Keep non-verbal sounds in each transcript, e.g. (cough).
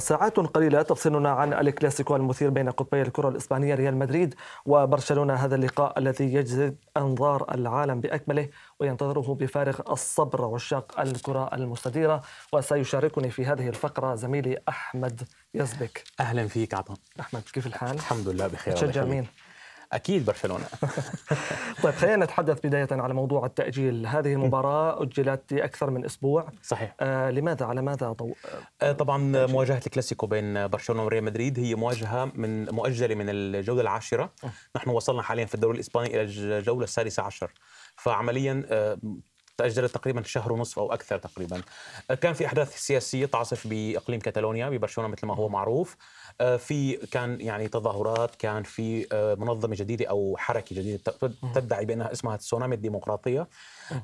ساعات قليلة تفصلنا عن الكلاسيكو المثير بين قطبي الكرة الإسبانية ريال مدريد وبرشلونة هذا اللقاء الذي يجذب أنظار العالم بأكمله وينتظره بفارغ الصبر عشاق الكرة المستديرة وسيشاركني في هذه الفقرة زميلي أحمد يزبك أهلا فيك عطا أحمد كيف الحال؟ الحمد لله بخير تشجع مين؟ اكيد برشلونه (laughs) طيب خلينا نتحدث بدايه على موضوع التاجيل هذه المباراه اجلت لاكثر من اسبوع صحيح آه لماذا على ماذا طو... آه طبعا تأجيل. مواجهه الكلاسيكو بين برشلونه وريال مدريد هي مواجهه من مؤجله من الجوله العاشره أه. نحن وصلنا حاليا في الدوري الاسباني الى الجوله السادسه عشر فعمليا آه تأجلت تقريبا شهر ونصف أو أكثر تقريبا آه، كان في أحداث سياسية تعصف بإقليم كاتالونيا ببرشلونة مثل ما هو معروف آه، في كان يعني تظاهرات كان في آه، منظمه جديده او حركه جديده تدعي بانها اسمها تسونامي الديمقراطيه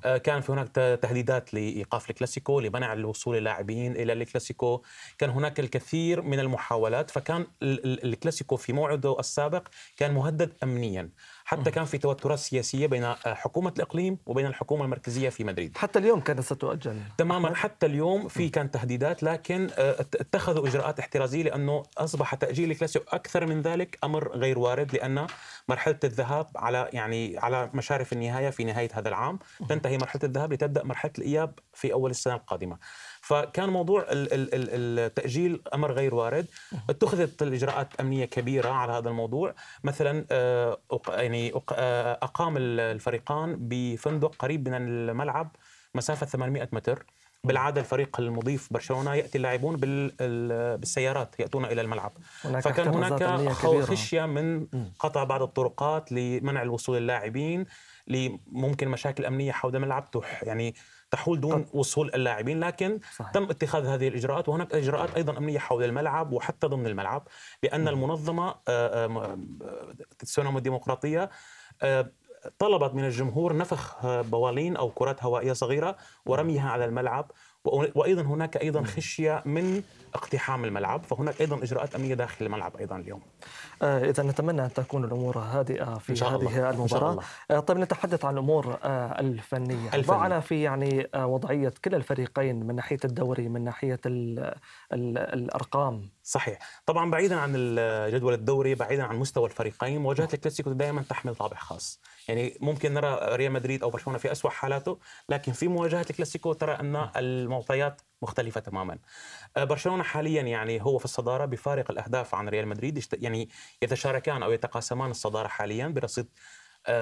آه، كان في هناك تهديدات لايقاف الكلاسيكو لمنع الوصول اللاعبين الى الكلاسيكو كان هناك الكثير من المحاولات فكان الكلاسيكو في موعده السابق كان مهدد امنيا حتى كان في توترات سياسيه بين حكومه الاقليم وبين الحكومه المركزيه في مدريد حتى اليوم كانت ستؤجل تماما حتى اليوم في كان تهديدات لكن اتخذوا اجراءات احترازيه لانه اصبح تاجيل الكلاسيكو اكثر من ذلك امر غير وارد لان مرحله الذهاب على يعني على مشارف النهايه في نهايه هذا العام تنتهي مرحله الذهاب لتبدا مرحله الاياب في اول السنه القادمه فكان موضوع التاجيل امر غير وارد اتخذت الاجراءات امنيه كبيره على هذا الموضوع مثلا آه، يعني آه، اقام الفريقان بفندق قريب من الملعب مسافه 800 متر بالعاده الفريق المضيف برشلونه ياتي اللاعبون بالسيارات ياتون الى الملعب فكان هناك خشيه من قطع بعض الطرقات لمنع الوصول اللاعبين لممكن مشاكل امنيه حول الملعب يعني تحول دون طب. وصول اللاعبين لكن صحيح. تم اتخاذ هذه الاجراءات وهناك اجراءات ايضا امنيه حول الملعب وحتى ضمن الملعب لان المنظمه السينما آه، آه، آه، الديمقراطيه طلبت من الجمهور نفخ بوالين او كرات هوائيه صغيره ورميها على الملعب وايضا هناك ايضا خشيه من اقتحام الملعب فهناك ايضا اجراءات امنيه داخل الملعب ايضا اليوم آه اذا نتمنى ان تكون الامور هادئه في إن شاء هذه الله. المباراه إن شاء الله. آه، طيب نتحدث عن الامور آه الفنيه ضعنا في يعني آه، وضعيه كلا الفريقين من ناحيه الدوري من ناحيه الـ الـ الارقام صحيح طبعا بعيدا عن الجدول الدوري بعيدا عن مستوى الفريقين مواجهه الكلاسيكو دائما تحمل طابع خاص يعني ممكن نرى ريال مدريد او برشلونه في اسوأ حالاته لكن في مواجهه الكلاسيكو ترى ان المعطيات مختلفة تماما آه، برشلونة حاليا يعني هو في الصدارة بفارق الأهداف عن ريال مدريد يعني يتشاركان أو يتقاسمان الصدارة حاليا برصيد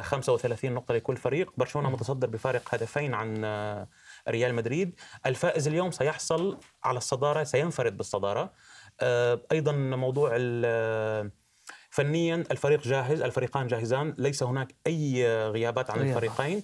35 آه، نقطة لكل فريق برشلونة متصدر بفارق هدفين عن آه، ريال مدريد الفائز اليوم سيحصل على الصدارة سينفرد بالصدارة أيضا موضوع فنيا الفريق جاهز الفريقان جاهزان ليس هناك اي غيابات عن الفريقين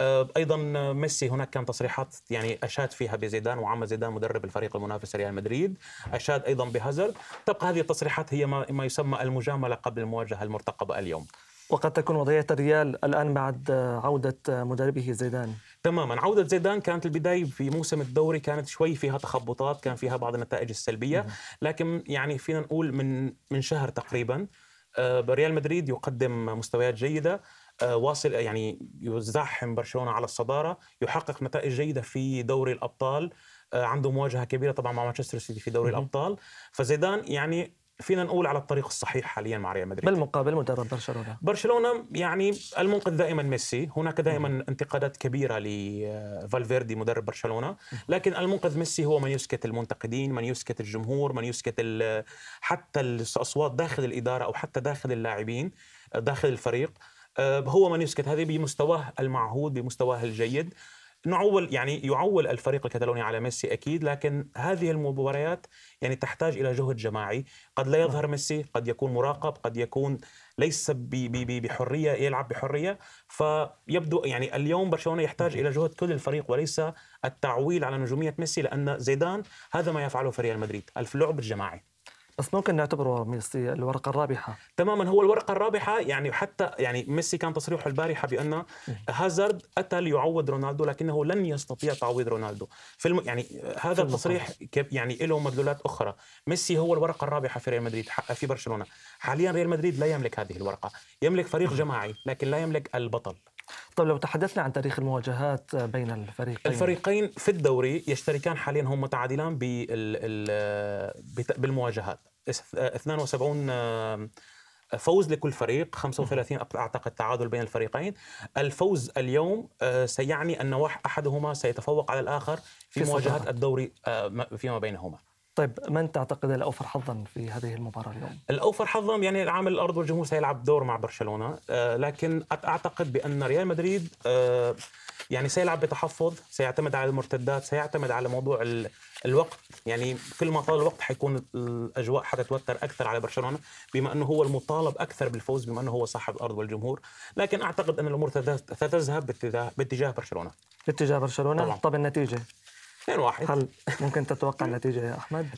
آه، ايضا ميسي هناك كان تصريحات يعني اشاد فيها بزيدان وعم زيدان مدرب الفريق المنافس ريال مدريد اشاد ايضا بهازارد تبقى هذه التصريحات هي ما يسمى المجامله قبل المواجهه المرتقبه اليوم وقد تكون وضعية الريال الآن بعد عودة مدربه زيدان تماما عودة زيدان كانت البداية في موسم الدوري كانت شوي فيها تخبطات كان فيها بعض النتائج السلبية لكن يعني فينا نقول من من شهر تقريبا آه، ريال مدريد يقدم مستويات جيده آه، واصل يعني يزاحم برشلونه على الصداره يحقق نتائج جيده في دوري الابطال آه، عنده مواجهه كبيره طبعا مع مانشستر سيتي في دوري الابطال فزيدان يعني فينا نقول على الطريق الصحيح حاليا مع ريال مدريد بالمقابل مدرب برشلونه برشلونه يعني المنقذ دائما ميسي هناك دائما انتقادات كبيره لفالفيردي آه، مدرب برشلونه لكن المنقذ ميسي هو من يسكت المنتقدين من يسكت الجمهور من يسكت آه، حتى الاصوات داخل الاداره او حتى داخل اللاعبين آه، داخل الفريق هو من يسكت هذه بمستواه المعهود بمستواه الجيد نعول يعني يعول الفريق الكتالوني على ميسي اكيد لكن هذه المباريات يعني تحتاج الى جهد جماعي قد لا يظهر نعم. ميسي قد يكون مراقب قد يكون ليس بي بي بحريه يلعب بحريه فيبدو يعني اليوم برشلونه يحتاج نعم. الى جهد كل الفريق وليس التعويل على نجوميه ميسي لان زيدان هذا ما يفعله في ريال مدريد اللعب الجماعي بس ممكن نعتبره ميسي الورقه الرابحه تماما هو الورقه الرابحه يعني حتى يعني ميسي كان تصريحه البارحه بان هازارد اتى ليعوض رونالدو لكنه لن يستطيع تعويض رونالدو في الم... يعني هذا في التصريح يعني له مدلولات اخرى ميسي هو الورقه الرابحه في ريال مدريد في برشلونه حاليا ريال مدريد لا يملك هذه الورقه يملك فريق جماعي لكن لا يملك البطل طيب لو تحدثنا عن تاريخ المواجهات بين الفريقين الفريقين في الدوري يشتركان حاليا هم متعادلان بالمواجهات 72 آه، فوز لكل فريق 35 اعتقد تعادل بين الفريقين الفوز اليوم آه، سيعني ان احدهما سيتفوق على الاخر في, في مواجهات الدوري آه، فيما بينهما طيب من تعتقد الاوفر حظا في هذه المباراه اليوم؟ الاوفر حظا يعني عامل الارض والجمهور سيلعب دور مع برشلونه آه، لكن اعتقد بان ريال مدريد آه، يعني سيلعب بتحفظ سيعتمد على المرتدات سيعتمد على موضوع الوقت يعني كل ما طال الوقت حيكون الاجواء حتتوتر اكثر على برشلونه بما انه هو المطالب اكثر بالفوز بما انه هو صاحب الارض والجمهور لكن اعتقد ان الامور ستذهب باتجاه برشلونه باتجاه برشلونه طبعا. طب النتيجه 2-1 هل ممكن تتوقع النتيجه يا احمد؟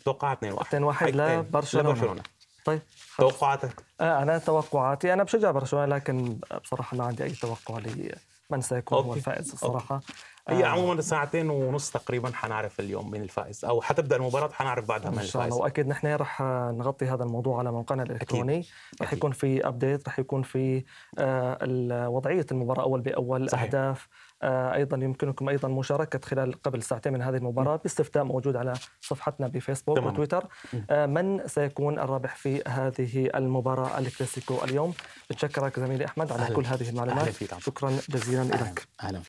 2-1 توقعت 2-1 2-1 لبرشلونه لبرشلونه طيب توقعاتك؟ آه أنا توقعاتي أنا بشجع برشلونة لكن بصراحة ما عندي أي توقع لمن سيكون أوكي. هو الفائز الصراحة أوكي. هي آه. عموما ساعتين ونص تقريبا حنعرف اليوم مين الفائز او حتبدا المباراه حنعرف بعدها مين الفائز ان شاء الله واكيد نحن رح نغطي هذا الموضوع على موقعنا الالكتروني أكيد. رح يكون في ابديت رح يكون في آه وضعيه المباراه اول باول صحيح. اهداف آه ايضا يمكنكم ايضا مشاركه خلال قبل ساعتين من هذه المباراه باستفتاء موجود على صفحتنا بفيسبوك تمام. وتويتر آه من سيكون الرابح في هذه المباراه الكلاسيكو اليوم بتشكرك زميلي احمد على أهل. كل هذه المعلومات شكرا جزيلا لك أهلا.